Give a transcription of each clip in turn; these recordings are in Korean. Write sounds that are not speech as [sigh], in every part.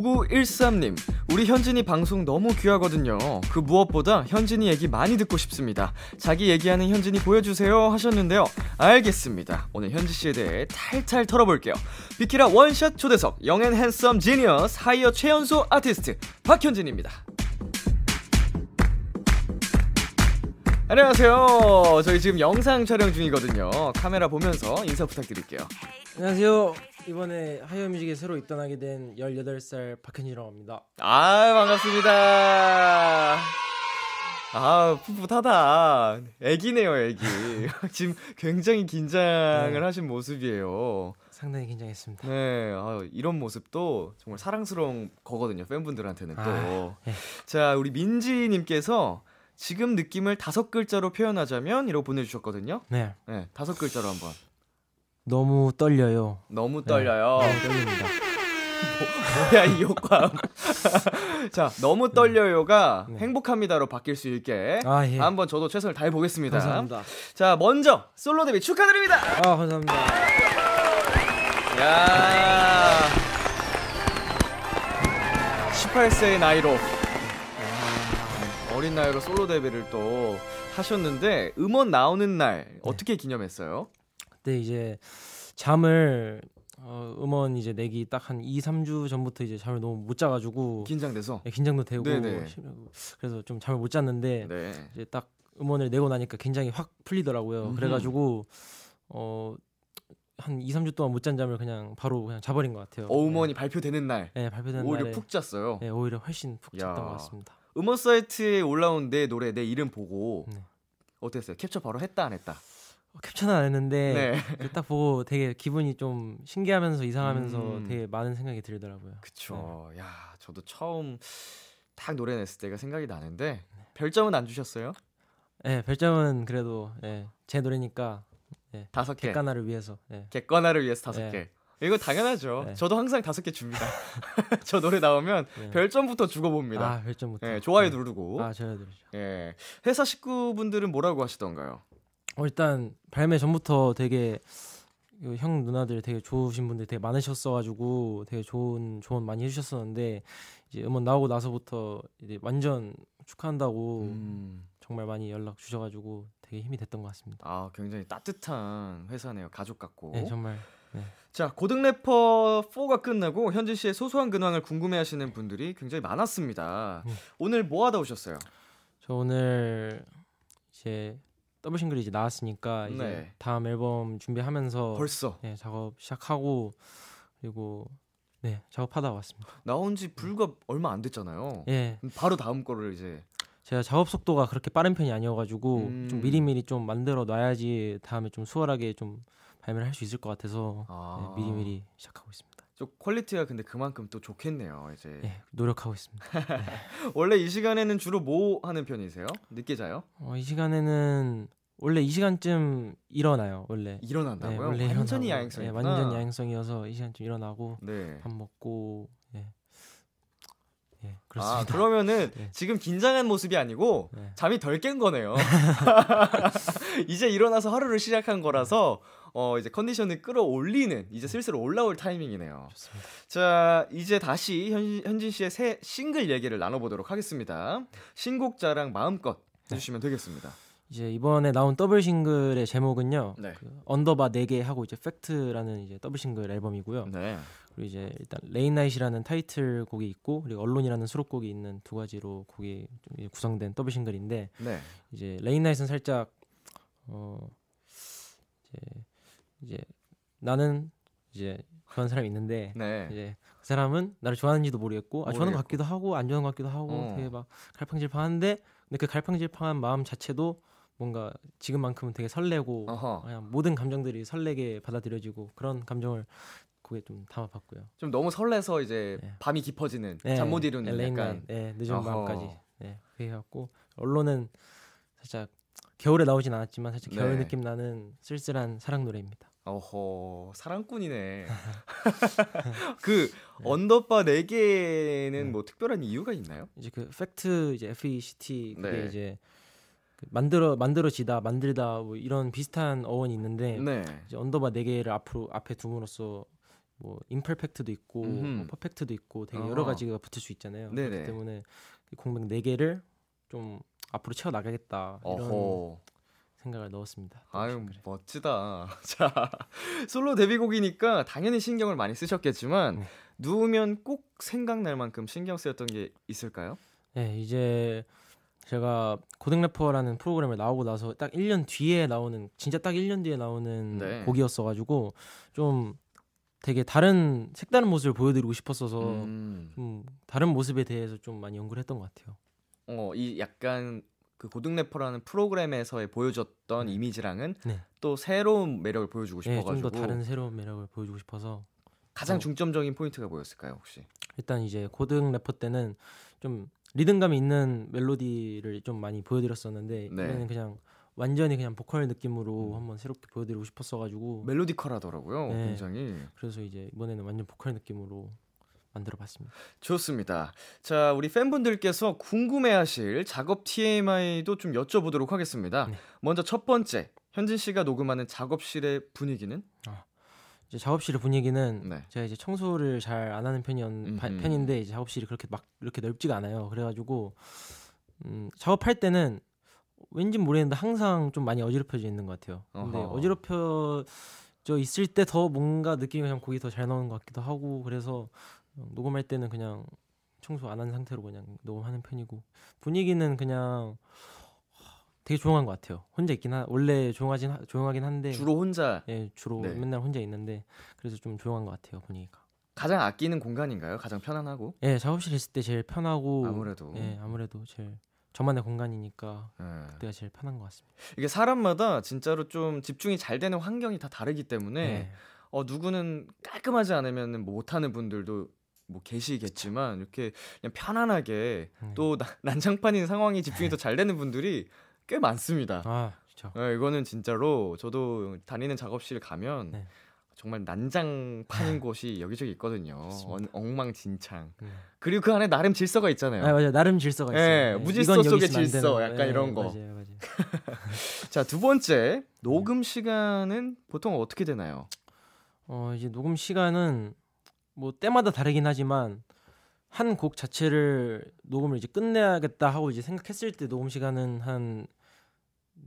9913님, 우리 현진이 방송 너무 귀하거든요. 그 무엇보다 현진이 얘기 많이 듣고 싶습니다. 자기 얘기하는 현진이 보여주세요 하셨는데요. 알겠습니다. 오늘 현진 씨에 대해 탈탈 털어볼게요. 비키라 원샷 초대석, 영앤 핸섬 지니어스, 하이어 최연소 아티스트, 박현진입니다. 안녕하세요. 저희 지금 영상 촬영 중이거든요. 카메라 보면서 인사 부탁드릴게요. 안녕하세요. 이번에 하이어뮤직에 새로 입단하게 된 18살 박현이라고 합니다. 아 반갑습니다. 아 풋풋하다. 애기네요 애기. [laughs] 지금 굉장히 긴장을 네. 하신 모습이에요. 상당히 긴장했습니다. 네, 아, 이런 모습도 정말 사랑스러운 거거든요 팬분들한테는 또. 아, 네. 자 우리 민지님께서 지금 느낌을 다섯 글자로 표현하자면 이러고 보내주셨거든요. 네. 네 다섯 글자로 한번. 너무 떨려요. 너무 네. 떨려요. 네, 너무 떨립니다. 뭐, [laughs] 뭐야 이 효과. [laughs] 자, 너무 네. 떨려요가 네. 행복합니다로 바뀔 수 있게 아, 예. 한번 저도 최선을 다해 보겠습니다. 감사합니다. 자, 먼저 솔로 데뷔 축하드립니다. 아, 감사합니다. 야. 18세의 나이로 어린 나이로 솔로 데뷔를 또 하셨는데 음원 나오는 날 어떻게 네. 기념했어요? 그때 이제 잠을 어, 음원 이제 내기 딱 한 2, 3주 전부터 이제 잠을 너무 못 자가지고 긴장돼서 네, 긴장도 되고 네네. 그래서 좀 잠을 못 잤는데 네. 이제 딱 음원을 내고 나니까 굉장히 확 풀리더라고요. 음흠. 그래가지고 어. 한 2, 3주 동안 못 잔 잠을 그냥 바로 그냥 자버린 것 같아요. 어우머니 네. 발표되는 날. 네, 발표되는 오히려 날에, 푹 잤어요. 네, 오히려 훨씬 푹 야. 잤던 것 같습니다. 음원 사이트에 올라온 내 노래 내 이름 보고 네. 어땠어요? 캡처 바로 했다 안 했다? 어, 캡처는 안 했는데 네. 딱 보고 되게 기분이 좀 신기하면서 이상하면서 음. 되게 많은 생각이 들더라고요. 그쵸. 네. 야, 저도 처음 딱 노래 냈을 때가 생각이 나는데 네. 별점은 안 주셨어요? 네, 별점은 그래도 네, 제 노래니까 네, 다섯 개. 객관화를 위해서. 네. 객관화를 위해서 다섯 개. 이거 당연하죠. 네. 저도 항상 다섯 개 줍니다. [laughs] 저 노래 나오면 네. 별점부터 주고 봅니다. 아, 별점부터. 예, 좋아요 네. 누르고. 아, 좋아요 누르죠. 예. 회사 식구분들은 뭐라고 하시던가요? 어, 일단 발매 전부터 되게 형 누나들 되게 좋으신 분들 되게 많으셨어가지고 되게 좋은 조언 많이 해주셨었는데 이제 음원 나오고 나서부터 이제 완전 축하한다고 음. 정말 많이 연락 주셔가지고 되게 힘이 됐던 것 같습니다. 아 굉장히 따뜻한 회사네요. 가족 같고. 네 정말. 네. 자 고등 래퍼 4가 끝나고 현진 씨의 소소한 근황을 궁금해하시는 분들이 굉장히 많았습니다. 네. 오늘 뭐 하다 오셨어요? 저 오늘 이제 더블 싱글이 이제 나왔으니까 이제 네. 다음 앨범 준비하면서 벌써 네, 작업 시작하고 그리고 네 작업하다 왔습니다. 나온 지 불과 얼마 안 됐잖아요. 예. 네. 바로 다음 거를 이제 제가 작업 속도가 그렇게 빠른 편이 아니어가지고 음. 좀 미리미리 좀 만들어 놔야지 다음에 좀 수월하게 좀 발매를 할 수 있을 것 같아서 아. 네, 미리미리 시작하고 있습니다. 또 퀄리티가 근데 그만큼 또 좋겠네요. 이제 예, 노력하고 있습니다. [laughs] 원래 이 시간에는 주로 뭐 하는 편이세요? 늦게 자요? 어, 이 시간에는 원래 이 시간쯤 일어나요. 원래 일어난다고요? 네, 원래 완전히 야행성. 네, 예, 완전 야행성이어서 이 시간쯤 일어나고 네. 밥 먹고 예. 예, 아, 그렇습니다. 아, 그러면은 네. [laughs] 지금 긴장한 모습이 아니고 네. 잠이 덜 깬 거네요. [laughs] 이제 일어나서 하루를 시작한 거라서 어, 이제 컨디션을 끌어올리는 이제 음. 슬슬 올라올 타이밍이네요. 좋습니다. 자, 이제 다시 현, 현진 씨의 새 싱글 얘기를 나눠보도록 하겠습니다. 신곡 자랑 마음껏 네. 해주시면 네. 되겠습니다. 이제 이번에 나온 더블 싱글의 제목은요. 네. 그 언더바 4개 하고 이제 팩트라는 이제 더블 싱글 앨범이고요. 네. 그리고 이제 일단 레인나잇이라는 타이틀곡이 있고 그리고 언론이라는 수록곡이 있는 두 가지로 곡이 좀 구성된 더블 싱글인데 네. 이제 레인나잇은 살짝 어 이제 이제 나는 이제 그런 사람이 있는데 네. 이제 그 사람은 나를 좋아하는지도 모르겠고 아 좋아하는 것 같기도 하고 안 좋아하는 것 같기도 하고 어. 되게 막 갈팡질팡한데 근데 그 갈팡질팡한 마음 자체도 뭔가 지금만큼은 되게 설레고 어허. 그냥 모든 감정들이 설레게 받아들여지고 그런 감정을 그게 좀 담아봤고요. 좀 너무 설레서 이제 네. 밤이 깊어지는 네. 잠못 이루는 LA 약간 네, 늦은 어허. 밤까지 네, 그래갖고 언론은 살짝 겨울에 나오진 않았지만 살짝 겨울 네. 느낌 나는 쓸쓸한 사랑 노래입니다. 어허 사랑꾼이네. [laughs] 그 네. 언더바 네 개는 네. 뭐 특별한 이유가 있나요? 이제 그 팩트 이제 FECT 그게 네. 이제 그 만들어 만들어지다 만들다 뭐 이런 비슷한 어원이 있는데 네. 이제 언더바 네 개를 앞으로 앞에 둠으로써 뭐 임퍼펙트도 있고 뭐 퍼펙트도 있고 되게 어. 여러 가지가 어. 붙을 수 있잖아요. 네네. 그렇기 때문에 그 공백 네 개를 좀 앞으로 채워 나가겠다 이런 생각을 넣었습니다. 아유 멋지다. [laughs] 자 솔로 데뷔곡이니까 당연히 신경을 많이 쓰셨겠지만 네. 누우면 꼭 생각날 만큼 신경 쓰였던 게 있을까요? 네 이제 제가 고등래퍼라는 프로그램을 나오고 나서 딱 1년 뒤에 나오는 진짜 딱 1년 뒤에 나오는 네. 곡이었어가지고 좀 되게 다른 색다른 모습을 보여드리고 싶었어서 음. 좀 다른 모습에 대해서 좀 많이 연구를 했던 것 같아요. 어, 이 약간 그 고등 래퍼라는 프로그램에서의 보여줬던 네. 이미지랑은 네. 또 새로운 매력을 보여주고 예, 싶어가지고 네, 좀더 다른 새로운 매력을 보여주고 싶어서 가장 어, 중점적인 포인트가 뭐였을까요 혹시? 일단 이제 고등 래퍼 때는 좀리듬감 있는 멜로디를 좀 많이 보여드렸었는데 네. 이번에는 그냥 완전히 그냥 보컬 느낌으로 음. 한번 새롭게 보여드리고 싶었어가지고 멜로디컬하더라고요 네. 굉장히 그래서 이제 이번에는 완전 보컬 느낌으로 만들어 봤습니다. 좋습니다. 자, 우리 팬분들께서 궁금해하실 작업 TMI도 좀 여쭤보도록 하겠습니다. 네. 먼저 첫 번째, 현진 씨가 녹음하는 작업실의 분위기는? 어, 이제 작업실의 분위기는 네. 제가 이제 청소를 잘 안 하는 편이었, 음, 음 편인데 이제 작업실이 그렇게 막 이렇게 넓지가 않아요. 그래가지고 음, 작업할 때는 왠지 모르겠는데 항상 좀 많이 어지럽혀져 있는 것 같아요. 근데 어허. 어지럽혀 저 있을 때 더 뭔가 느낌이 그냥 곡이 더잘 나오는 것 같기도 하고 그래서 어, 녹음할 때는 그냥 청소 안 한 상태로 그냥 녹음하는 편이고 분위기는 그냥 되게 조용한 것 같아요. 혼자 있긴 하 원래 조용하긴 하, 조용하긴 한데 주로 혼자 예 주로 네. 맨날 혼자 있는데 그래서 좀 조용한 것 같아요 분위기가. 가장 아끼는 공간인가요? 가장 편안하고? 예 작업실 있을 때 제일 편하고 아무래도 예 아무래도 제일 저만의 공간이니까 네. 그때가 제일 편한 것 같습니다. 이게 사람마다 진짜로 좀 집중이 잘 되는 환경이 다 다르기 때문에 네. 어 누구는 깔끔하지 않으면 못하는 분들도 뭐 계시겠지만 이렇게 그냥 편안하게 음. 또 [laughs] 난장판인 상황이 집중이 더잘 되는 분들이 꽤 많습니다. 아 진짜. 그렇죠. 네, 이거는 진짜로 저도 다니는 작업실 가면 네. 정말 난장판인 아. 곳이 여기저기 있거든요. 엉, 엉망진창. 음. 그리고 그 안에 나름 질서가 있잖아요. 아, 맞아요. 나름 질서가 있어요. 네, 네. 무질서 속의 질서. 약간 네, 이런 거. 맞아요, 맞아요. [laughs] 자, 두 번째. 네. 녹음 시간은 보통 어떻게 되나요? 어, 이제 녹음 시간은 뭐 때마다 다르긴 하지만 한 곡 자체를 녹음을 이제 끝내야겠다 하고 이제 생각했을 때 녹음 시간은 한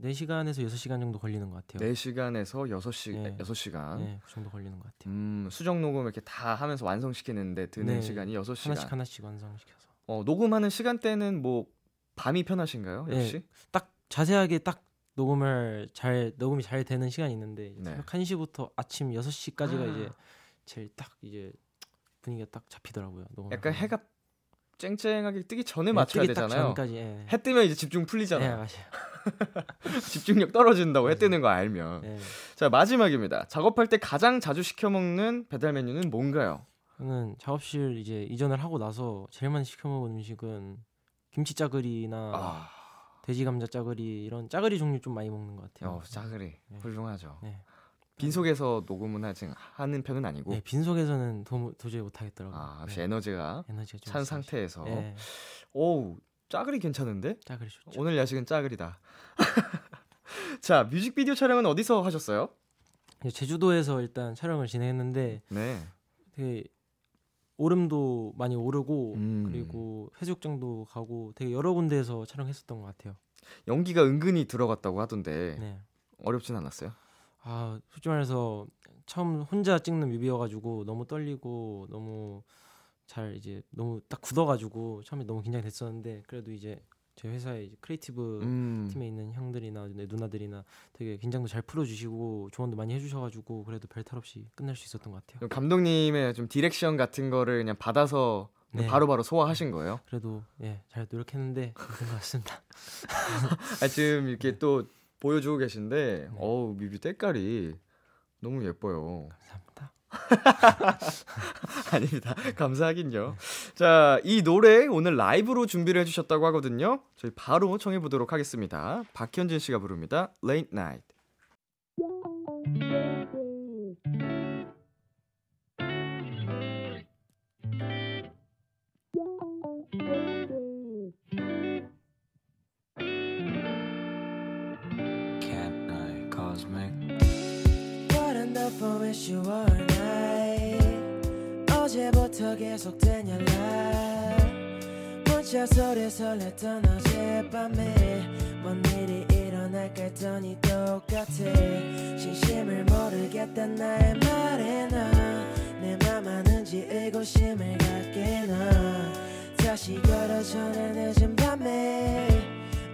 4시간에서 6시간 정도 걸리는 것 같아요. 4시간에서 6시 네. 6시간. 네, 그 정도 걸리는 것 같아요. 음, 수정 녹음 을 이렇게 다 하면서 완성시키는데 드는 네. 시간이 6시간. 하나씩 하나씩 완성시켜서. 어, 녹음하는 시간대는 뭐 밤이 편하신가요? 네, 역시? 네, 딱 자세하게 딱 녹음을 잘 녹음이 잘 되는 시간이 있는데 네. 새벽 1시부터 아침 6시까지가 [gasps] 이제 제일 딱 이제 분위기가 딱 잡히더라고요. 너무 약간 해가 쨍쨍하게 뜨기 전에 네, 맞춰야 뜨기 되잖아요. 전까지, 예. 해 뜨면 이제 집중 풀리잖아요. 예, 맞아요. [laughs] 집중력 떨어진다고 해 뜨는 거 알면. 예. 자 마지막입니다. 작업할 때 가장 자주 시켜 먹는 배달 메뉴는 뭔가요? 저는 작업실 이제 이전을 하고 나서 제일 많이 시켜 먹은 음식은 김치 짜글이나 아... 돼지 감자 짜글이 이런 짜글이 종류 좀 많이 먹는 것 같아요. 어, 짜글이 훌륭하죠. 네. 빈속에서 녹음은 아직 하는 편은 아니고 네, 빈속에서는 도, 도저히 못 하겠더라고요. 아, 혹시 네. 에너지가, 에너지가 찬 상태에서 네. 예. 오, 짜글이 괜찮은데? 짜글이 좋죠. 오늘 야식은 짜글이다. [laughs] 자, 뮤직비디오 촬영은 어디서 하셨어요? 예, 제주도에서 일단 촬영을 진행했는데 네. 되게 오름도 많이 오르고 음. 그리고 해수욕장도 가고 되게 여러 군데에서 촬영했었던 것 같아요. 연기가 은근히 들어갔다고 하던데 네. 어렵진 않았어요? 아 솔직히 말해서 처음 혼자 찍는 뮤비여가지고 너무 떨리고 너무 잘 이제 너무 딱 굳어가지고 처음에 너무 긴장됐었는데 그래도 이제 제 회사에 이제 크리에이티브 음. 팀에 있는 형들이나 내 누나들이나 되게 긴장도 잘 풀어주시고 조언도 많이 해주셔가지고 그래도 별 탈 없이 끝낼수 있었던 것 같아요. 감독님의 좀 디렉션 같은 거를 그냥 받아서 네. 바로바로 바로 소화하신 거예요? 그래도 예, 잘 노력했는데 고생 그 많습니다. [laughs] 아, 지금 이렇게 또 보여주고 계신데 네. 어우 뮤비 때깔이 너무 예뻐요. 감사합니다. [laughs] 아닙니다. 감사하긴요. 자, 이 노래 오늘 라이브로 준비를 해주셨다고 하거든요. 저희 바로 청해보도록 하겠습니다. 박현진 씨가 부릅니다. Late Night. 10월 날 어제부터 계속된 연락 문자 소리 설렜던 어젯밤에 뭔 일이 일어날까 했더니 똑같아 진심을 모르겠단 나의 말에 난내 맘 아는지 의구심을 갖게 나 다시 걸어 전화 늦은 밤에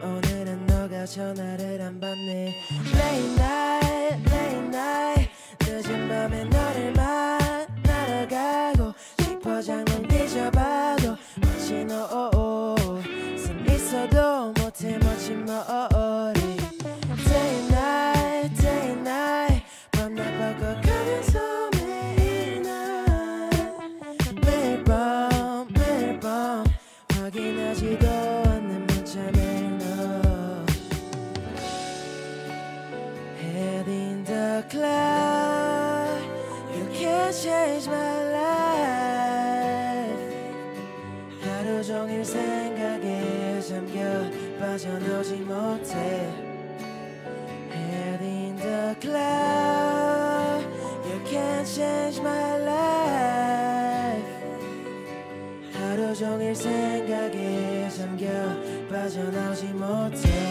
오늘은 너가 전화를 안 받네 Late night, late night 늦은 밤에 너를 만나러 가고 싶어 장면 뒤져봐도 멋진 오오 숨 있어도 못해 멋진 뭐 전져지 못해 Head in the cloud You can't change my life 하루 종일 생각에 잠겨 빠져나오지 못해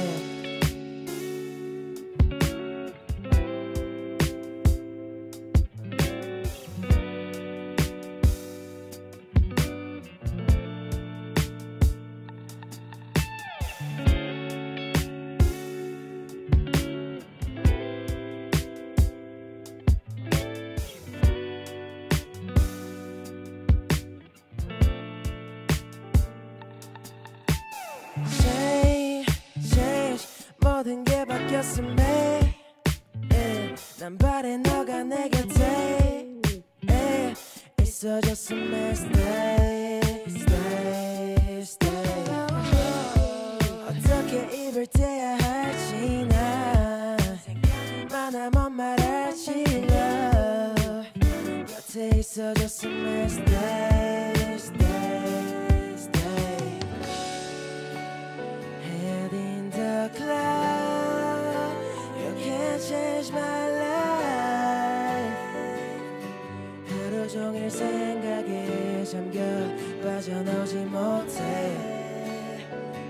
빠져나오지 못해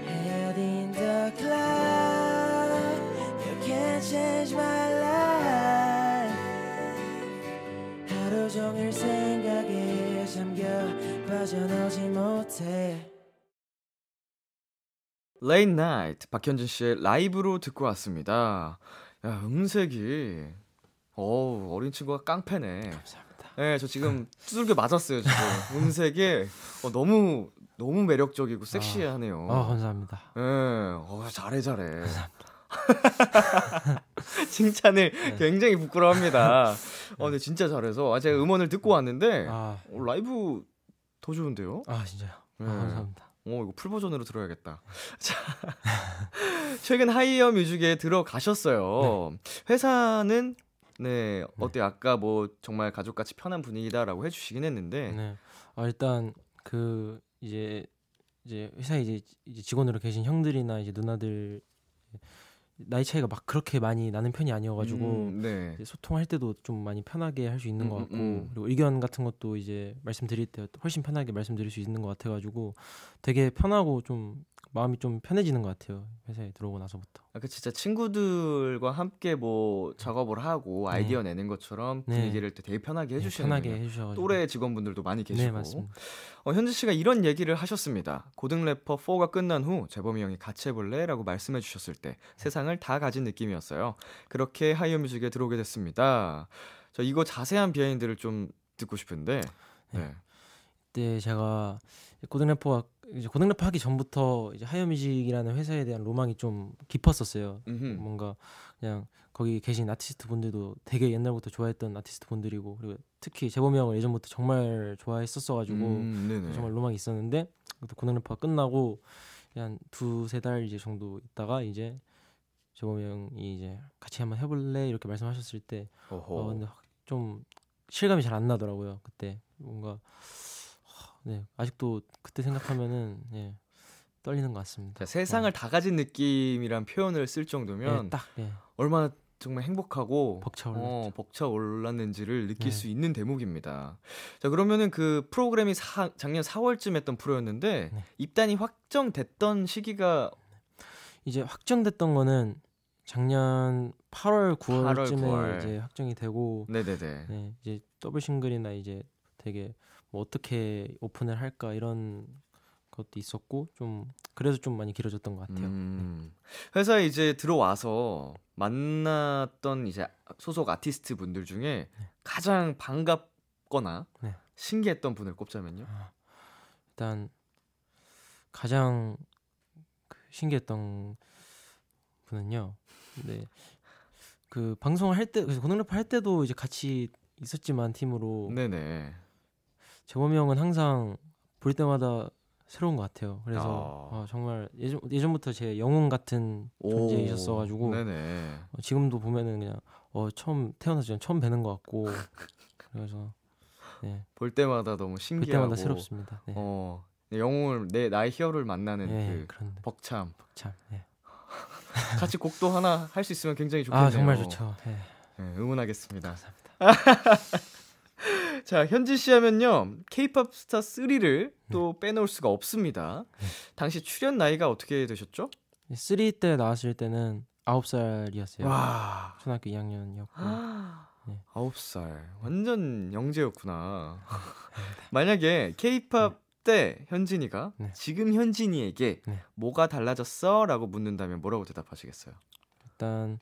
Head in the cloud You can't change my life 하루 종일 생각에 잠겨 빠져나오지 못해 Late Night 박현진 씨의 라이브로 듣고 왔습니다. 야, 음색이 어우, 어린 친구가 깡패네. 감사합니다. 네, 저 지금 두들겨 맞았어요. 지금 음색이 어, 너무 너무 매력적이고 섹시하네요. 아, 어, 감사합니다. 예, 네, 어, 잘해 잘해. 감사합니다. [laughs] 칭찬을 네. 굉장히 부끄러워합니다. [laughs] 어, 근데 네. 진짜 잘해서 아, 제가 음원을 듣고 왔는데 아. 어, 라이브 더 좋은데요? 아 진짜요? 아, 네. 아, 감사합니다. 오 어, 이거 풀 버전으로 들어야겠다. [laughs] 자 최근 하이어 뮤직에 들어가셨어요. 네. 회사는 네, 어때 네. 아까 뭐 정말 가족같이 편한 분위기다라고 해주시긴 했는데. 네. 아 일단 그 이제 이제 회사 이제 이제 직원으로 계신 형들이나 이제 누나들 나이 차이가 막 그렇게 많이 나는 편이 아니어가지고 음, 네. 소통할 때도 좀 많이 편하게 할 수 있는 음, 것 음, 같고 음, 음. 그리고 의견 같은 것도 이제 말씀드릴 때 훨씬 편하게 말씀드릴 수 있는 것 같아가지고 되게 편하고 좀 마음이 좀 편해지는 것 같아요. 회사에 들어오고 나서부터. 아 그 진짜 친구들과 함께 뭐 작업을 하고 네. 아이디어 내는 것처럼 네. 분위기를 네. 되게 편하게 네, 해주시는 네, 또래 직원분들도 많이 계시고. 어, 현지 씨가 이런 얘기를 하셨습니다. 고등 래퍼 4가 끝난 후 재범이 형이 같이 해볼래라고 말씀해주셨을 때 세상을 다 가진 느낌이었어요. 그렇게 하이어뮤직에 들어오게 됐습니다. 저 이거 자세한 비하인드를 좀 듣고 싶은데. 네. 그때 제가 고등 래퍼가 이제 고등랩 하기 전부터 이제 하이어뮤직이라는 회사에 대한 로망이 좀 깊었었어요. 음흠. 뭔가 그냥 거기 계신 아티스트 분들도 되게 옛날부터 좋아했던 아티스트 분들이고 그리고 특히 재범이 형을 예전부터 정말 좋아했었어가지고 음, 정말 로망이 있었는데 고등랩파 끝나고 한 두 세 달 이제 정도 있다가 이제 재범이 형이 이제 같이 한번 해볼래 이렇게 말씀하셨을 때어 어, 근데 좀 실감이 잘 안 나더라고요 그때 뭔가 네 아직도 그때 생각하면은 예, 떨리는 것 같습니다. 자, 그러니까 세상을 네. 다 가진 느낌이란 표현을 쓸 정도면 네, 딱 네. 얼마나 정말 행복하고 벅차올랐죠. 어, 벅차올랐는지를 느낄 네. 수 있는 대목입니다. 자 그러면은 그 프로그램이 사, 작년 4월쯤 했던 프로였는데 네. 입단이 확정됐던 시기가 이제 확정됐던 거는 작년 8월 9월쯤에 8월, 9월. 이제 확정이 되고 네네네 네, 이제 더블 싱글이나 이제 되게 뭐 어떻게 오픈을 할까 이런 것도 있었고 좀 그래서 좀 많이 길어졌던 것 같아요. 음, 네. 회사에 이제 들어와서 만났던 이제 소속 아티스트 분들 중에 네. 가장 반갑거나 네. 신기했던 분을 꼽자면요. 아, 일단 가장 그 신기했던 분은요. 네. 그 방송을 할 때 그래서 고등랩 할 때도 이제 같이 있었지만 팀으로 네네. 재범이 형은 항상 볼 때마다 새로운 것 같아요. 그래서 아. 아, 정말 예전 예전부터 제 영웅 같은 존재이셨어가지고 어, 지금도 보면은 그냥 어 처음 태어나서 처음 뵈는 것 같고 [laughs] 그래서 네. 볼 때마다 너무 신기하고 볼 때마다 새롭습니다. 네. 어 영웅을 내 나의 히어로를 만나는 네, 그 그런데. 벅참. 벅참. 네. [laughs] 같이 곡도 하나 할 수 있으면 굉장히 아, 좋겠네요. 아 정말 좋죠. 네. 응원하겠습니다. 네, 감사합니다. [laughs] 자, 현지 씨 하면요. K-팝 스타 3를 또 빼놓을 수가 없습니다. 당시 출연 나이가 어떻게 되셨죠? 3 때 나왔을 때는 9살이었어요. 와. 초등학교 2학년이었고. [gasps] 네. 9살. 완전 영재였구나. [laughs] 만약에 K-팝 네. 때 현진이가 네. 지금 현진이에게 네. 뭐가 달라졌어? 라고 묻는다면 뭐라고 대답하시겠어요? 일단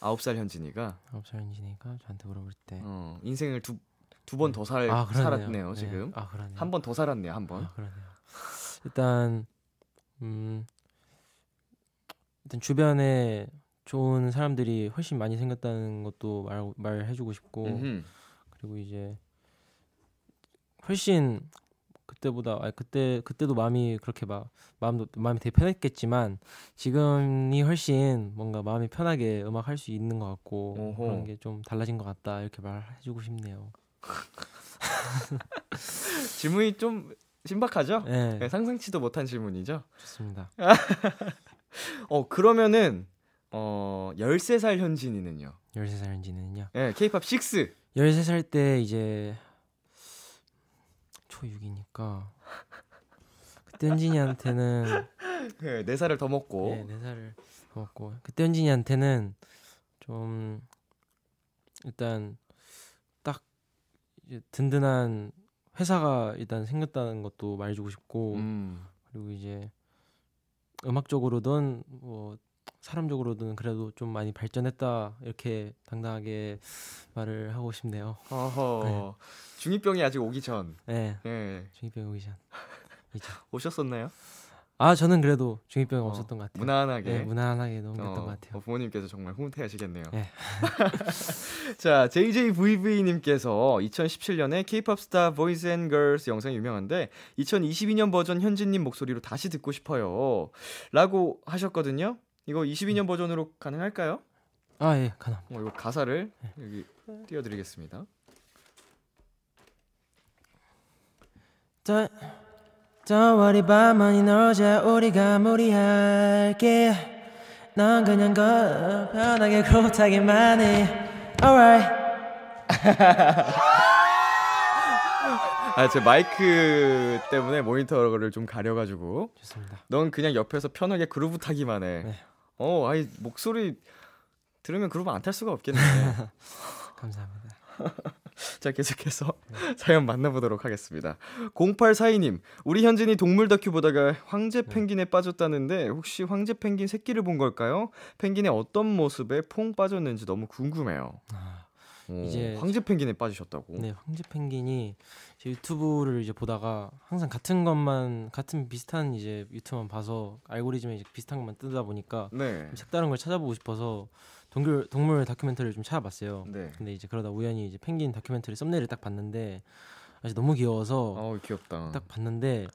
9살 현진이가 9살 현진이가 저한테 물어볼 때 어, 인생을 두 두번더 살, 아, 살았네요, 네. 지금. 네. 아, 그러네요. 한번 더 살았네요, 한 번. 아, 그러네요. 일단, 음, 일단 주변에 좋은 사람들이 훨씬 많이 생겼다는 것도 말, 말해주고 싶고, 음흠. 그리고 이제, 훨씬 그때보다 아 그때 그때도 마음이 그렇게 막 마음도 마음이 되게 편했겠지만 지금이 훨씬 뭔가 마음이 편하게 음악 할 수 있는 것 같고 오호. 그런 게 좀 달라진 것 같다 이렇게 말해주고 싶네요. [laughs] 질문이 좀 신박하죠? 네. 네. 상상치도 못한 질문이죠. 좋습니다. [laughs] 어 그러면은 어 13살 현진이는요. 13살 현진이는요. 예, 네, K-팝 6. 13살 때 이제 초6이니까 그때 현진이한테는 [laughs] 네, 4살을 더 먹고 네, 4살을 더 먹고 그때 현진이한테는 좀 일단 든든한 회사가 일단 생겼다는 것도 말해주고 싶고 음. 그리고 이제 음악적으로든 뭐 사람적으로든 그래도 좀 많이 발전했다 이렇게 당당하게 말을 하고 싶네요. 어허 네. 중이병이 아직 오기 전. 네. 네. 예. 중이병 오기 전. [laughs] 오셨었나요? 아 저는 그래도 중이병 어, 없었던 것 같아요. 무난하게 네, 무난하게 넘겼던 어, 것 같아요. 어, 부모님께서 정말 흐뭇해하시겠네요. 네. 예. [laughs] 자 JJVV님께서 2017년에 K-pop 스타 보이즈 앤 걸스 영상이 유명한데 2022년 버전 현진님 목소리로 다시 듣고 싶어요. 라고 하셨거든요. 이거 22년 음. 버전으로 가능할까요? 아 예, 가능 어, 이거 가사를 네. 여기 띄워드리겠습니다. 자. Don't worry about money 너어 우리가 무리할게 넌 그냥 걸 편하게 굿하기만 해 Alright [laughs] 아, 제 마이크 때문에 모니터를 좀 가려가지고. 좋습니다. 넌 그냥 옆에서 편하게 그루브 타기만 해. 네. 어, 아이 목소리 들으면 그루브 안 탈 수가 없겠네. [laughs] 감사합니다. [laughs] 자, 계속해서 [laughs] 사연 만나보도록 하겠습니다. 0842님, 우리 현진이 동물 다큐 보다가 황제 네. 펭귄에 빠졌다는데 혹시 황제 펭귄 새끼를 본 걸까요? 펭귄의 어떤 모습에 퐁 빠졌는지 너무 궁금해요. 아, 오, 이제 황제 펭귄에 빠지셨다고. 네, 황제 펭귄이 이제 유튜브를 이제 보다가 항상 같은 것만 같은 비슷한 이제 유튜브만 봐서 알고리즘에 이제 비슷한 것만 뜨다 보니까 네. 색다른 걸 찾아보고 싶어서 동물 동물 다큐멘터리를 좀 찾아봤어요. 네. 근데 이제 그러다 우연히 이제 펭귄 다큐멘터리 썸네일을 딱 봤는데 아주 너무 귀여워서 어 귀엽다. 딱 봤는데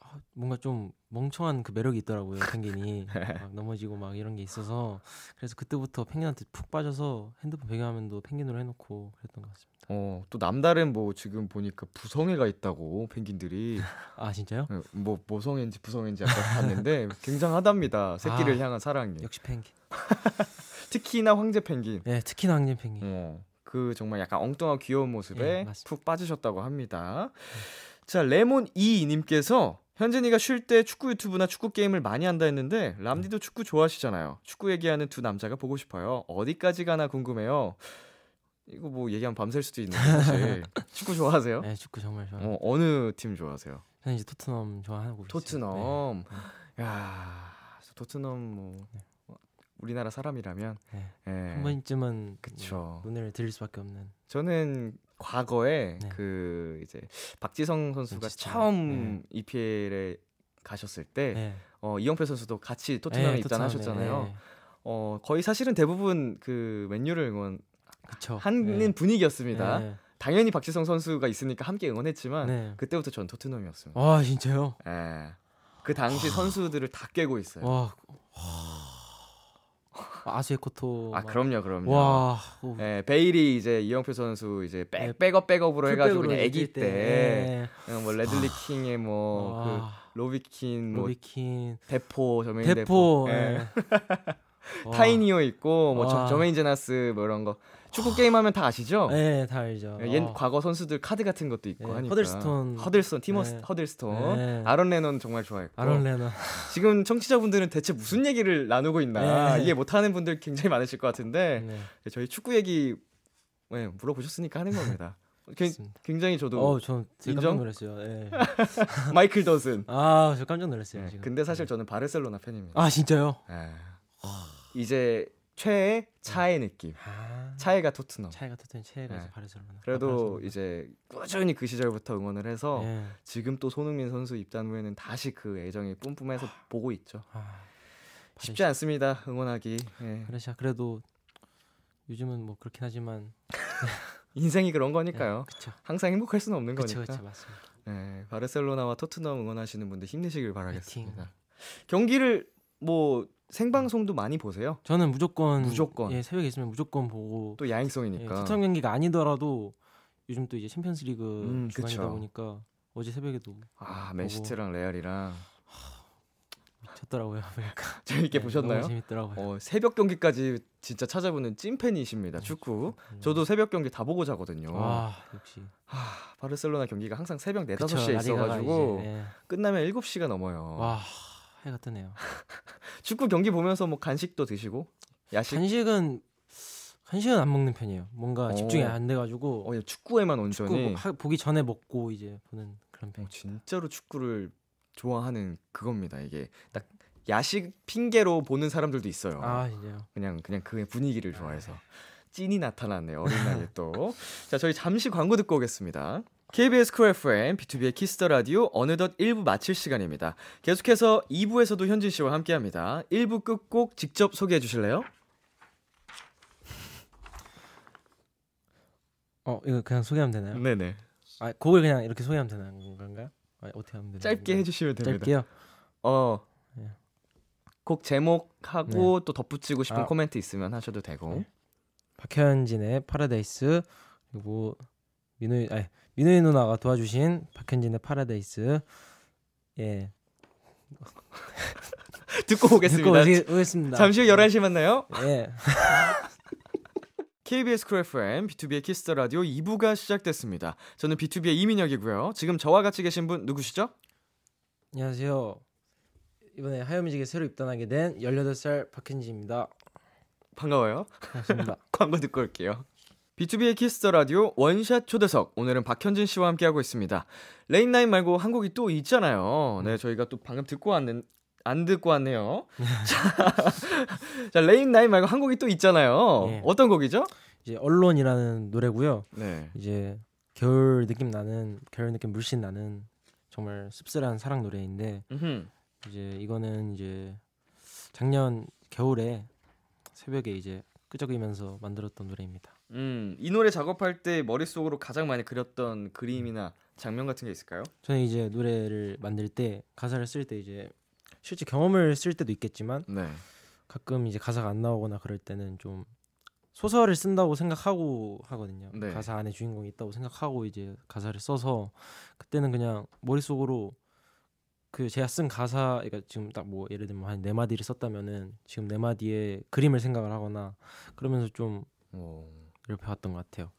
아, 뭔가 좀 멍청한 그 매력이 있더라고요 펭귄이 [laughs] 막 넘어지고 막 이런 게 있어서 그래서 그때부터 펭귄한테 푹 빠져서 핸드폰 배경화면도 펭귄으로 해놓고 그랬던 것 같습니다. 어, 또 남다른 뭐 지금 보니까 부성애가 있다고 펭귄들이 [laughs] 아 진짜요? 네, 뭐 모성애인지 부성애인지 약간 봤는데 [laughs] 굉장하답니다. 새끼를 아, 향한 사랑이. 역시 펭귄. 특히나 황제 펭귄. 네, 특히나 황제 펭귄. 어, 그 정말 약간 엉뚱하고 귀여운 모습에 네, 푹 빠지셨다고 합니다. 자, 레몬 이님께서 현진이가 쉴 때 축구 유튜브나 축구 게임을 많이 한다 했는데 람디도 축구 좋아하시잖아요. 축구 얘기하는 두 남자가 보고 싶어요. 어디까지 가나 궁금해요. 이거 뭐 얘기하면 밤샐 수도 있는데 [laughs] 축구 좋아하세요? 네, 축구 정말 좋아요. 어, 어느 팀 좋아하세요? 저는 이제 토트넘 좋아하고 토트넘. 네. 야, 토트넘 뭐 네. 우리나라 사람이라면 네. 예. 한 번쯤은 그쵸. 뭐 눈을 들릴 수밖에 없는. 저는 과거에 네. 그 이제 박지성 선수가 진짜. 처음 네. EPL에 가셨을 때 네. 어, 이영표 선수도 같이 토트넘에 네, 입단하셨잖아요. 네. 어, 거의 사실은 대부분 그 맨유를 응원 그쵸. 하는 네. 분위기였습니다. 당연히 박지성 선수가 있으니까 함께 응원했지만 그때부터 전 토트넘이었습니다. 아 진짜요? 예. 그 당시 와. 선수들을 다 깨고 있어요. 와. 와. 아스에코토. 아 그럼요, 그럼요. 와. 오. 예, 베일이 이제 이영표 선수 이제 백 네. 백업 백업으로 해가지고 그냥 아기 때, 때. 네. 뭐 레들리 아. 킹의 뭐그 로비킨, 뭐 로비킨, 대포, 저메인 대포, 대포. 예. 예. [laughs] 타이니오 있고 뭐 저메인 제나스 뭐 이런 거 축구 게임 하면 다 아시죠? 네, 다 알죠. 예, 옛 어. 과거 선수들 카드 같은 것도 있고 네, 하니까. 허들스톤. 허들스톤, 티머 네. 허들스톤. 네. 아론 레논 정말 좋아했고. 아론 레논. 지금 청취자분들은 대체 무슨 얘기를 나누고 있나 네. 이해 못하는 분들 굉장히 많으실 것 같은데 네. 저희 축구 얘기 네, 물어보셨으니까 하는 겁니다. [laughs] 좋 굉장히 저도 어, 저 인정 놀랐어요. 예. [laughs] 마이클 더슨. 아, 저 깜짝 놀랐어요. 지금. 근데 사실 저는 바르셀로나 팬입니다. 아, 진짜요? 예. 이제 최애 음. 차의 느낌. 아~ 차이가 토트넘. 차이가 토트넘 최애가 네. 바르셀로나. 그래도 아, 이제 꾸준히 그 시절부터 응원을 해서 예. 지금 또 손흥민 선수 입단 후에는 다시 그 애정이 뿜뿜해서 아~ 보고 있죠. 아. 쉽지 않습니다. 응원하기. 예. 그러시 그래도 요즘은 뭐 그렇긴 하지만 [laughs] 인생이 그런 거니까요. 예, 항상 행복할 수는 없는 그쵸, 거니까. 그쵸, 맞습니다. 네, 바르셀로나와 토트넘 응원하시는 분들 힘내시길 바라겠습니다. 파이팅. 경기를 뭐 생방송도 많이 보세요? 저는 무조건 무조건 예, 새벽에 있으면 무조건 보고 또 야행성이니까 예, 투 경기가 아니더라도 요즘 또 이제 챔피언스리그 음, 주간이다 보니까 어제 새벽에도 아 맨시티랑 레알이랑 졌더라고요. 그러니까 [laughs] 재밌게 네, 보셨나요? 재밌더라고요. 어, 새벽 경기까지 진짜 찾아보는 찐팬이십니다. 음, 축구. 음. 저도 새벽 경기 다 보고 자거든요. 아, 역시. 하, 바르셀로나 경기가 항상 새벽 4, 그쵸, 5시에 있어 가지고 예. 끝나면 7시가 넘어요. 와. 해가 뜨네요. [laughs] 축구 경기 보면서 뭐 간식도 드시고 야식? 간식은 간식은 안 먹는 편이에요. 뭔가 어. 집중이 안 돼가지고. 어, 예, 축구에만 뭐 온전히. 축구 보기 전에 먹고 이제 보는 그런 편. 어, 진짜로 축구를 좋아하는 그겁니다. 이게 딱 야식 핑계로 보는 사람들도 있어요. 아 진짜요? 그냥 그냥 그 분위기를 아. 좋아해서 찐이 나타났네요. 어린 나이에 [laughs] 또. 자 저희 잠시 광고 듣고 오겠습니다. KBS 쿨프엠 B2B의 키스터 라디오 어느덧 1부 마칠 시간입니다. 계속해서 2부에서도 현진 씨와 함께합니다. 1부 끝 곡 직접 소개해 주실래요? 어 이거 그냥 소개하면 되나요? 네네. 아 곡을 그냥 이렇게 소개하면 되는 건가요? 아, 어떻게 하면 되나요? 짧게 해주시면 됩니다. 짧게요. 어. 네. 제목하고 네. 또 덧붙이고 싶은 아, 코멘트 있으면 하셔도 되고. 네? 박현진의 파라데이스 그리고 민우의 아니 민우이 누나가 도와주신 박현진의 파라데이스 예 [laughs] 듣고 오겠습니다. 듣고 오겠습니다. 잠시 후 11시 만나요. 예. KBS 크루 FM, B2B의 키스터 라디오 2부가 시작됐습니다. 저는 B2B의 이민혁이고요. 지금 저와 같이 계신 분 누구시죠? 안녕하세요. 이번에 하요뮤직에 새로 입단하게 된 18살 박현진입니다. 반가워요. 반갑습니다. [laughs] 광고 듣고 올게요. B2B의 키스터 라디오 원샷 초대석 오늘은 박현진 씨와 함께하고 있습니다. 레인나인 말고 한국이또 있잖아요. 네, 음. 저희가 또 방금 듣고 왔는 안 듣고 왔네요. [laughs] 자, 자 레인나인 말고 한국이또 있잖아요. 예. 어떤 곡이죠? 이제 언론이라는 노래고요. 네. 이제 겨울 느낌 나는 겨울 느낌 물씬 나는 정말 씁쓸한 사랑 노래인데 이제 이거는 이제 작년 겨울에 새벽에 이제 끄적이면서 만들었던 노래입니다. 음, 이 노래 작업할 때 머릿속으로 가장 많이 그렸던 그림이나 장면 같은 게 있을까요? 저는 이제 노래를 만들 때 가사를 쓸 때 이제 실제 경험을 쓸 때도 있겠지만 네. 가끔 이제 가사가 안 나오거나 그럴 때는 좀 소설을 쓴다고 생각하고 하거든요. 네. 가사 안에 주인공이 있다고 생각하고 이제 가사를 써서 그때는 그냥 머릿속으로 그 제가 쓴 가사 그러니까 지금 딱 뭐 예를 들면 한 네 마디를 썼다면은 지금 네 마디의 그림을 생각을 하거나 그러면서 좀 오. 이렇게 봤던것 같아요.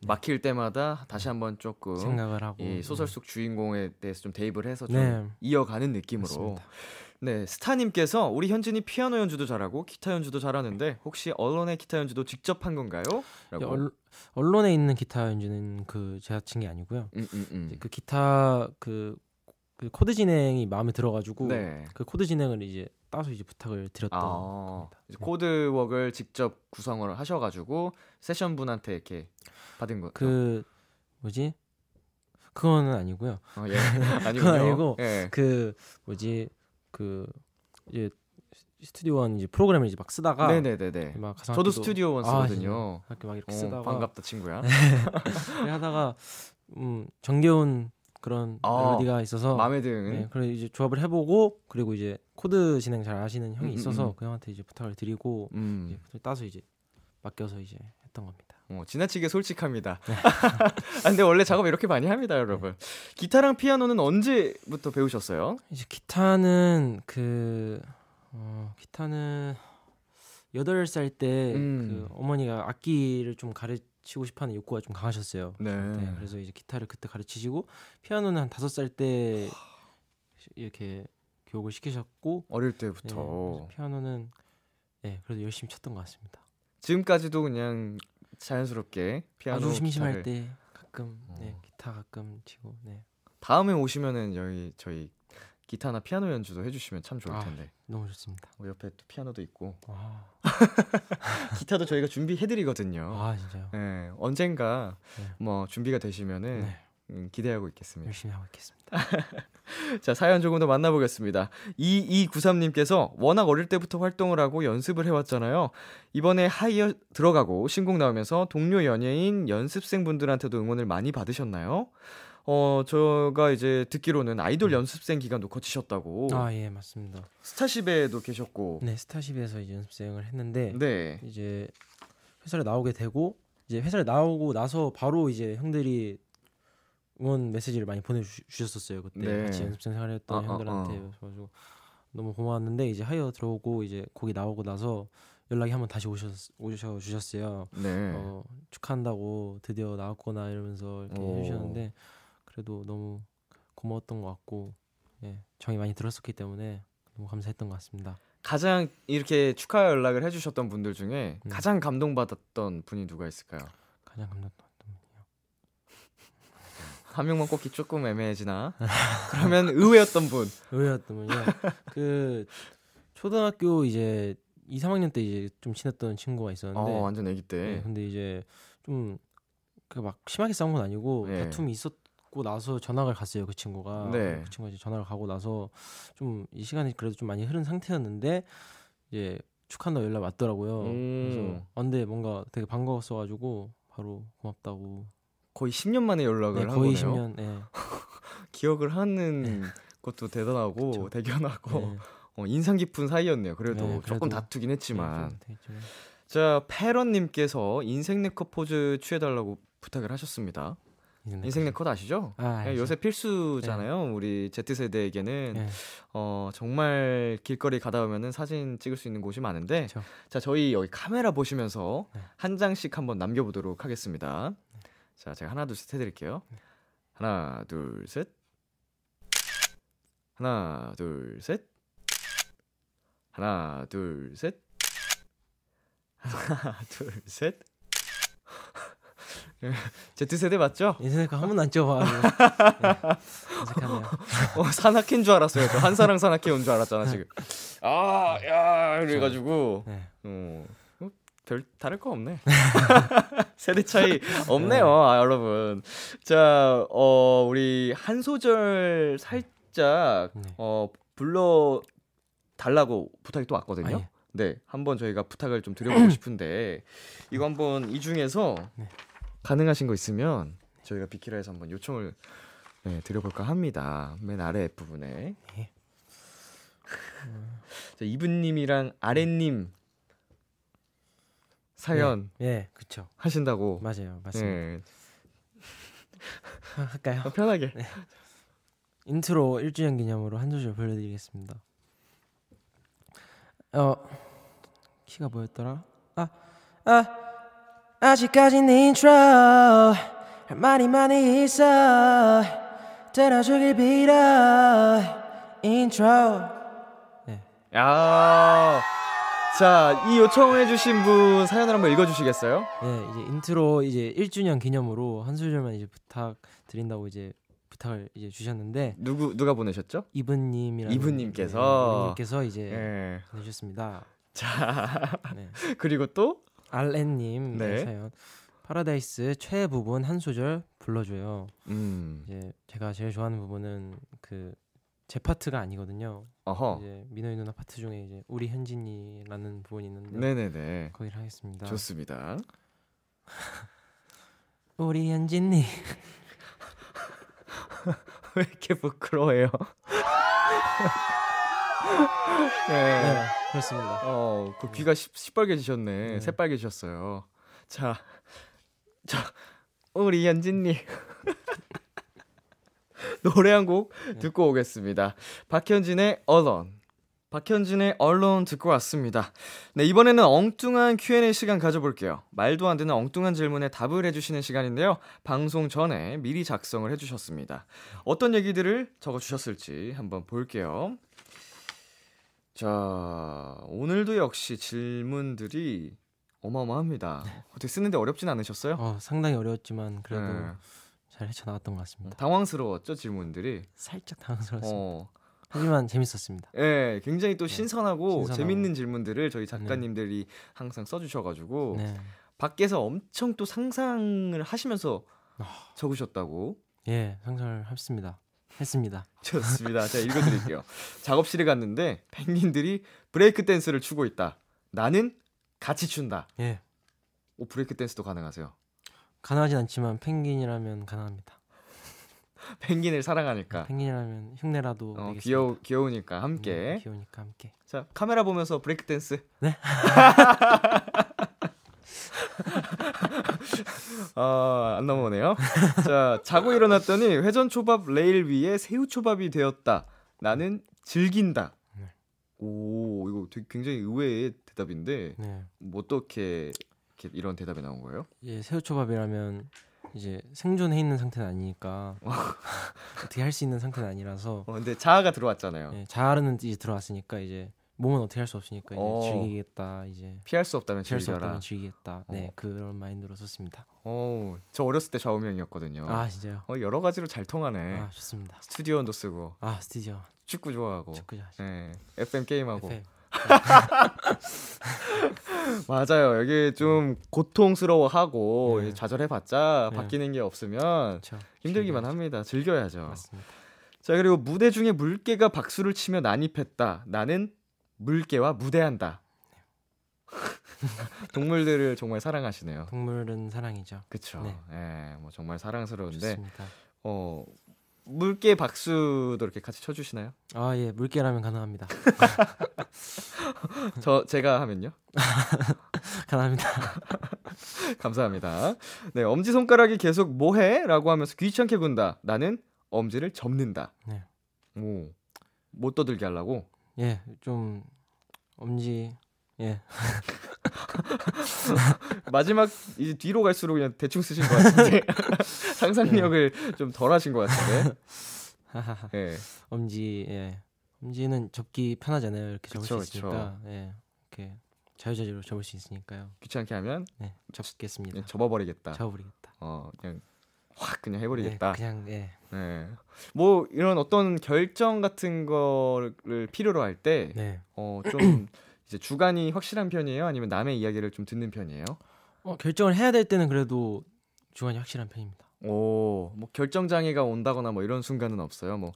네. 막힐 때마다 다시 한번 조금 생각을 하고 이 소설 속 주인공에 대해서 좀 대입을 해서 좀 네. 이어가는 느낌으로 맞습니다. 네 스타님께서 우리 현진이 피아노 연주도 잘하고 기타 연주도 잘하는데 혹시 언론의 기타 연주도 직접 한 건가요? 라고. 예, 언론에 있는 기타 연주는 그 제가 친 게 아니고요. 음, 음, 음. 그 기타 그, 그 코드 진행이 마음에 들어가지고 네. 그 코드 진행을 이제 따서 이제 부탁을 드렸던 아, 이제 네. 코드웍을 직접 구성을 하셔가지고 세션 분한테 이렇게 받은 거. 그 뭐지? 그거는 아니고요. 어, 예. [laughs] 그건 아니고 예. 그 뭐지 그 이제 스튜디오 원 이제 프로그램을 이제 막 쓰다가 네네네네. 막 저도 스튜디오 원 아, 쓰거든요. 아, 이렇막 이렇게 오, 어, 쓰다가 반갑다 친구야. [laughs] 하다가 음 정겨운 그런 어, 멜로디가 있어서 마음에 드는. 네, 그래 이제 조합을 해보고 그리고 이제 코드 진행 잘하시는 형이 음, 음, 있어서 음. 그 형한테 이제 부탁을 드리고 음. 이제 따서 이제 맡겨서 이제 했던 겁니다. 어, 지나치게 솔직합니다. 네. [laughs] 아, 근데 원래 작업 이렇게 많이 합니다, 네. 여러분. 네. 기타랑 피아노는 언제부터 배우셨어요? 이제 기타는 그 어, 기타는 여덟 살 때그 음. 어머니가 악기를 좀 가르쳐 치고 싶어하는 욕구가 좀 강하셨어요. 네. 네. 그래서 이제 기타를 그때 가르치시고 피아노는 한 다섯 살 때 이렇게 교육을 시키셨고 어릴 네, 때부터 네, 피아노는 네, 그래도 열심히 쳤던 것 같습니다. 지금까지도 그냥 자연스럽게 피아노 아주 심심할 기타를. 때 가끔 네, 음. 기타 가끔 치고 네. 다음에 오시면은 여기 저희 기타나 피아노 연주도 해주시면 참 좋을 아, 텐데. 아, 너무 좋습니다. 어, 옆에 또 피아노도 있고. 아. [laughs] 기타도 저희가 준비해드리거든요. 아 진짜요? 네, 언젠가 네. 뭐 준비가 되시면은 네. 음, 기대하고 있겠습니다. 열심히 하고 있겠습니다. [laughs] 자 사연 조금 더 만나보겠습니다. 2293님께서 워낙 어릴 때부터 활동을 하고 연습을 해왔잖아요. 이번에 하이어 들어가고 신곡 나오면서 동료 연예인 연습생분들한테도 응원을 많이 받으셨나요? 어, 저가 이제 듣기로는 아이돌 음. 연습생 기간도 거치셨다고. 아, 예, 맞습니다. 스타쉽에도 계셨고. 네, 스타쉽에서 이제 연습생을 했는데 네. 이제 회사를 나오게 되고 이제 회사를 나오고 나서 바로 이제 형들이 응원 메시지를 많이 보내 주셨었어요. 그때 네. 같이 연습생 생활했던 아, 아 형들한테 아, 아. 가지고 너무 고마웠는데 이제 하이어 들어오고 이제 곡이 나오고 나서 연락이 한번 다시 오셨 오셔 주셨어요. 네. 어, 축하한다고 드디어 나왔구나 이러면서 이렇게 어. 해주셨는데 그래도 너무 고마웠던 것 같고 예, 정이 많이 들었었기 때문에 너무 감사했던 것 같습니다. 가장 이렇게 축하 연락을 해주셨던 분들 중에 음. 가장 감동받았던 분이 누가 있을까요? 가장 감동받았던 분이요. [laughs] 한 명만 꼽기 조금 애매해지나? [laughs] 그러면 의외였던 분. 의외였던 분이요. [laughs] 그 초등학교 이제 2, 3학년 때 이제 좀 친했던 친구가 있었는데. 어, 완전 아기 때. 네, 근데 이제 좀 그 막 심하게 싸운 건 아니고 네. 다툼이 있었. 받고 나서 전학을 갔어요 그 친구가 네. 그 친구가 이제 전학을 가고 나서 좀 이 시간이 그래도 좀 많이 흐른 상태였는데 이제 축한다 연락 왔더라고요 음. 그래서 아, 근데 뭔가 되게 반가웠어가지고 바로 고맙다고 거의 10년 만에 연락을 네, 한 거의 거네 10년. 네. [laughs] 기억을 하는 네. 것도 대단하고 그쵸. 대견하고 네. 어, 인상 깊은 사이였네요. 그래도, 네, 그래도 조금 다투긴 네, 했지만. 자, 패런님께서 인생 네컷 포즈 취해달라고 부탁을 하셨습니다. 인생 네컷 아시죠? 아, 예, 요새 필수잖아요. 네. 우리 Z세대에게는 네. 어, 정말 길거리 가다 보면은 사진 찍을 수 있는 곳이 많은데 그쵸. 자, 저희 여기 카메라 보시면서 네. 한 장씩 한번 남겨 보도록 하겠습니다. 자, 제가 하나 둘 셋해 드릴게요. 네. 하나, 둘, 셋. 하나, 둘, 셋. 하나, 둘, 셋. [laughs] 하나, 둘, 셋. [laughs] Z 세대 맞죠? 인생과 한 번도 안 찍어봐. [laughs] 네. [laughs] 어, 산악회인 줄 알았어요. 저 한사랑 산악회 온 줄 알았잖아 지금. 네. 아, 야, 그래가지고. 네. 어. 뭐 별 다를 거 없네. 세대 차이 없네요, 네. 아, 여러분. 자, 어 우리 한 소절 살짝 네. 어 불러 달라고 부탁이 또 왔거든요. 아, 예. 네, 한번 저희가 부탁을 좀 드려보고 [clears throat] 싶은데 이거 한번 이 중에서 네. 가능하신 거 있으면 저희가 비키라에서 한번 요청을 네, 드려볼까 합니다. 맨 아래 부분에 네. 예. [laughs] 자, 이분님이랑 아랫님 사연 예, 네, 예, 그렇 하신다고 맞아요 맞습니다. 네. 할까요? 어, 편하게 네. 인트로 1주년 기념으로 한 소절 불러드리겠습니다. 어 키가 뭐였더라? 아 아, 아직까진 intro 할 말이 많이 있어 들어주길 빌어 인트로 r o 자, 이 요청해주신 분 사연을 한번 읽어주시겠어요? 네, 이제 인트로 이제 1주년 기념으로 한 소절만 이제 부탁드린다고 이제 부탁을 이제 주셨는데 누구 누가 보내셨죠? 이분님이라는 이분님께서 네, 이분님께서 이제 네. 보내셨습니다. 자, 네. [laughs] 그리고 또 알렌님 네, 네. 사연. 파라다이스 최애 부분 한 소절 불러줘요. 음. 이제 제가 제일 좋아하는 부분은 그 제 파트가 아니거든요. 어허. 이제 민호이 누나 파트 중에 이제 우리 현진이라는 부분이 있는데 네네네. 거기를 하겠습니다. 좋습니다. [laughs] 우리 현진이 [laughs] 왜 이렇게 부끄러워요? [laughs] 네. 네. 그렇습니다. 어, 그 귀가 시, 시뻘개지셨네. 네. 새빨개지셨어요. 자, 자, 우리 연진님. [laughs] 노래 한곡 네. 듣고 오겠습니다. 박현진의 Alone. 박현진의 언론 듣고 왔습니다. 네, 이번에는 엉뚱한 Q&A 시간 가져볼게요. 말도 안 되는 엉뚱한 질문에 답을 해주시는 시간인데요. 방송 전에 미리 작성을 해주셨습니다. 어떤 얘기들을 적어주셨을지 한번 볼게요. 자, 오늘도 역시 질문들이 어마어마합니다. 네. 어떻게 쓰는데 어렵진 않으셨어요? 어, 상당히 어려웠지만 그래도 네. 잘 헤쳐나갔던 것 같습니다. 당황스러웠죠 질문들이? 살짝 당황스러웠습니다. 어. 하지만 재밌었습니다. 예, 네, 굉장히 또 네. 신선하고, 네, 신선하고 재밌는 질문들을 저희 네. 작가님들이 항상 써주셔가지고 밖에서 엄청 또 상상을 하시면서 아. 적으셨다고. 예, 상상을 했습니다. 했습니다. 좋습니다. 제 읽어드릴게요. [laughs] 작업실에 갔는데 펭귄들이 브레이크 댄스를 추고 있다. 나는 같이 춘다. 예. 오 브레이크 댄스도 가능하세요? 가능하진 않지만 펭귄이라면 가능합니다. 펭귄을 사랑하니까. 펭귄이라면 흉내라도. 어, 귀여 귀여우니까 함께. 음, 귀여우니까 함께. 자 카메라 보면서 브레이크 댄스. 네. [laughs] [laughs] [laughs] 아, 안 넘어오네요. 자, 자고 일어났더니 회전 초밥 레일 위에 새우 초밥이 되었다. 나는 즐긴다. 네. 오, 이거 되게 굉장히 의외의 대답인데 네. 뭐 어떻게 이런 대답이 나온 거예요? 예, 새우 초밥이라면 이제 생존해 있는 상태는 아니니까 [laughs] 어떻게 할 수 있는 상태는 아니라서. 어, 근데 자아가 들어왔잖아요. 예, 자아는 이제 들어왔으니까 이제 몸은 어떻게 할 수 없으니까 이제 어. 즐기겠다 이제 피할 수 없다면 피할 수 즐겨라. 없다면 즐기겠다. 네 어. 그런 마인드로 썼습니다. 어, 저 어렸을 때 좌우명이었거든요. 아 진짜요? 어, 여러 가지로 잘 통하네. 아 좋습니다. 스튜디오도 쓰고. 아 스튜디오. 축구 좋아하고. 축구 좋아. 네, FM 게임하고. FM. [laughs] 맞아요. 여기 좀 고통스러워하고 네. 좌절해봤자 네. 바뀌는 게 없으면 그쵸. 힘들기만 즐겨야죠. 합니다. 즐겨야죠. 맞습니다. 자 그리고 무대 중에 물개가 박수를 치며 난입했다. 나는 물개와 무대한다. [laughs] 동물들을 정말 사랑하시네요. 동물은 사랑이죠. 그렇죠. 네. 예, 뭐 정말 사랑스러운데. 좋습니다. 어, 물개 박수도 이렇게 같이 쳐 주시나요? 아, 예. 물개라면 가능합니다. [laughs] 저 제가 하면요? [laughs] 가능합니다. 감사합니다. 네, 엄지 손가락이 계속 뭐 해라고 하면서 귀찮게 군다. 나는 엄지를 접는다. 네. 오. 못 떠들게 하려고? 예, 좀 엄지 예 [laughs] 마지막 이제 뒤로 갈수록 그냥 대충 쓰신 것 같은데 [laughs] 상상력을 예. 좀덜 하신 것 같은데 [laughs] 예. 엄지 예 엄지는 접기 편하잖아요 이렇게 그쵸, 접을 수 있으니까 그쵸. 예 이렇게 자유자재로 접을 수 있으니까요 귀찮게 하면 네 접겠습니다 접어버리겠다 접어버리겠다 어 그냥 확 그냥 해버리겠다 예, 그냥 예 네. 뭐 이런 어떤 결정 같은 거를 필요로 할 때 어좀 네. 어, [clears throat] 이제 주관이 확실한 편이에요? 아니면 남의 이야기를 좀 듣는 편이에요? 어, 결정을 해야 될 때는 그래도 주관이 확실한 편입니다. 오, 뭐 결정 장애가 온다거나 뭐 이런 순간은 없어요. 뭐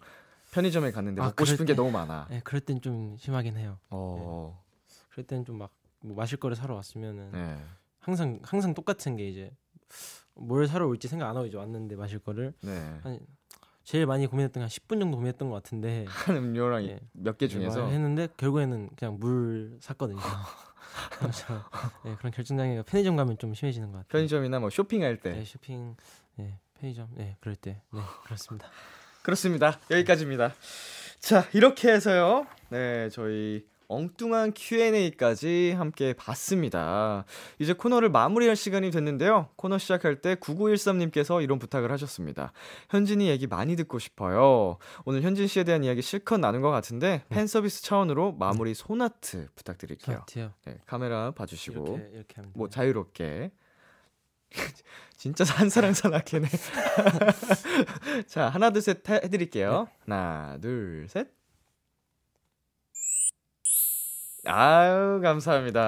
편의점에 갔는데 아, 먹고 싶은 때, 게 너무 많아. 네, 그럴 땐 좀 심하긴 해요. 어. 네. 그럴 땐 좀 막 뭐 마실 거를 사러 왔으면은 네. 항상 항상 똑같은 게 이제 뭘 사러 올지 생각 안 하고 이제 왔는데 마실 거를 네. 한 제일 많이 고민했던 게한 10분 정도 고민했던 것 같은데 한 음료랑 예, 몇개 중에서 예, 했는데 결국에는 그냥 물 샀거든요. [laughs] 그렇죠. 그런 결정장애가 편의점 가면 좀 심해지는 것 같아요. 편의점이나 뭐 쇼핑할 때. 네, 쇼핑, 예, 편의점, 예, 그럴 때, 네, 그렇습니다. 그렇습니다. 여기까지입니다. 자, 이렇게 해서요. 네, 저희 엉뚱한 Q&A까지 함께 봤습니다. 이제 코너를 마무리할 시간이 됐는데요. 코너 시작할 때 9913님께서 이런 부탁을 하셨습니다. 현진이 얘기 많이 듣고 싶어요. 오늘 현진 씨에 대한 이야기 실컷 나눈 것 같은데 네. 팬 서비스 차원으로 마무리 소나트 부탁드릴게요. 네, 카메라 봐주시고 이렇게, 이렇게 뭐 자유롭게 [laughs] 진짜 산사랑산악해네. [laughs] 자 하나 둘 셋 해드릴게요. 하나 둘 셋. 아유 감사합니다.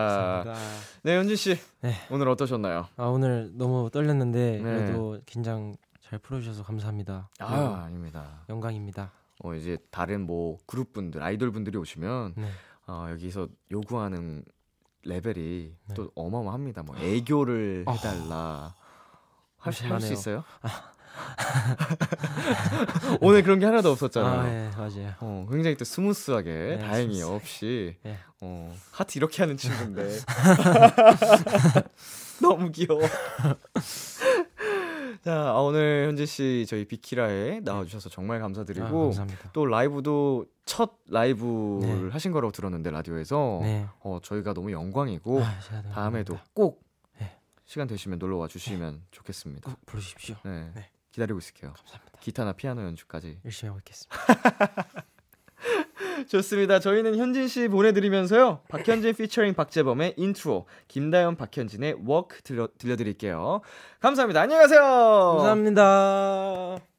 감사합니다. 네 현준 씨 네. 오늘 어떠셨나요? 아 오늘 너무 떨렸는데 네. 그래도 긴장 잘 풀어주셔서 감사합니다. 아 네. 아닙니다. 영광입니다. 어 이제 다른 뭐 그룹 분들 아이돌 분들이 오시면 네. 어, 여기서 요구하는 레벨이 네. 또 어마어마합니다. 뭐 애교를 아. 해달라 할 수 있어요? 아, [laughs] 오늘 그런 게 하나도 없었잖아요. 아, 네, 맞아요. 어, 굉장히 또 스무스하게 네, 다행히 스무스 없이 네. 어, 하트 이렇게 하는 친구인데 [laughs] [laughs] 너무 귀여워. 자 아, 오늘 현재 씨 저희 비키라에 나와주셔서 정말 감사드리고 아, 또 라이브도 첫 라이브를 네. 하신 거라고 들었는데 라디오에서 네. 어, 저희가 너무 영광이고 아, 다음에도 꼭 네. 시간 되시면 놀러 와 주시면 좋겠습니다. 부르십시오. 네. 기다리고 있을게요. 감사합니다. 기타나 피아노 연주까지 열심히 하고 있겠습니다. [laughs] 좋습니다. 저희는 현진 씨 보내드리면서요. 박현진 피처링 박재범의 인트로, 김다현 박현진의 워크 들려, 들려드릴게요. 감사합니다. 안녕히 가세요. 감사합니다.